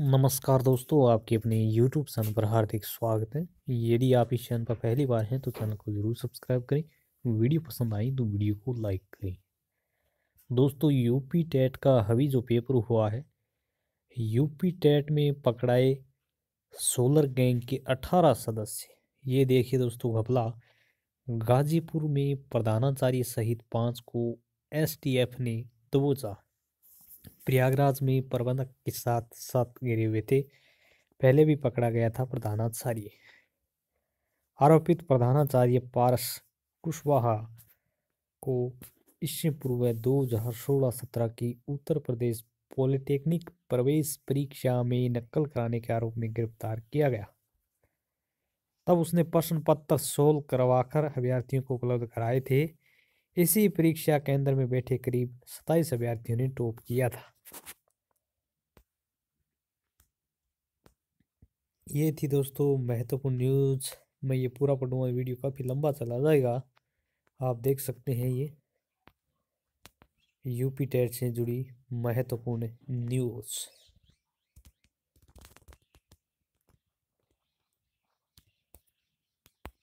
नमस्कार दोस्तों आपके अपने YouTube चैनल पर हार्दिक स्वागत है यदि आप इस चैनल पर पहली बार हैं तो चैनल को ज़रूर सब्सक्राइब करें वीडियो पसंद आई तो वीडियो को लाइक करें दोस्तों यूपी टेट का अभी जो पेपर हुआ है यूपी टेट में पकड़ाए सोलर गैंग के 18 सदस्य ये देखिए दोस्तों घपला गाजीपुर में प्रधानाचार्य सहित पाँच को एस ने दबोचा प्रयागराज में प्रबंधक के साथ साथ गिरे हुए थे पहले भी पकड़ा गया था प्रधानाचार्य आरोपित प्रधानाचार्य पारस कुशवाहा को इससे पूर्व दो हजार सोलह सत्रह की उत्तर प्रदेश पॉलिटेक्निक प्रवेश परीक्षा में नकल कराने के आरोप में गिरफ्तार किया गया तब उसने प्रश्न पत्र सोल्व करवाकर अभ्यर्थियों को उपलब्ध कराए थे इसी परीक्षा केंद्र में बैठे करीब सताईस अभ्यर्थियों ने टॉप किया था ये थी दोस्तों महत्वपूर्ण न्यूज़ मैं ये पूरा पढ़ूंगा वीडियो काफ़ी लंबा चला जाएगा आप देख सकते हैं ये यूपी टेट से जुड़ी महत्वपूर्ण न्यूज़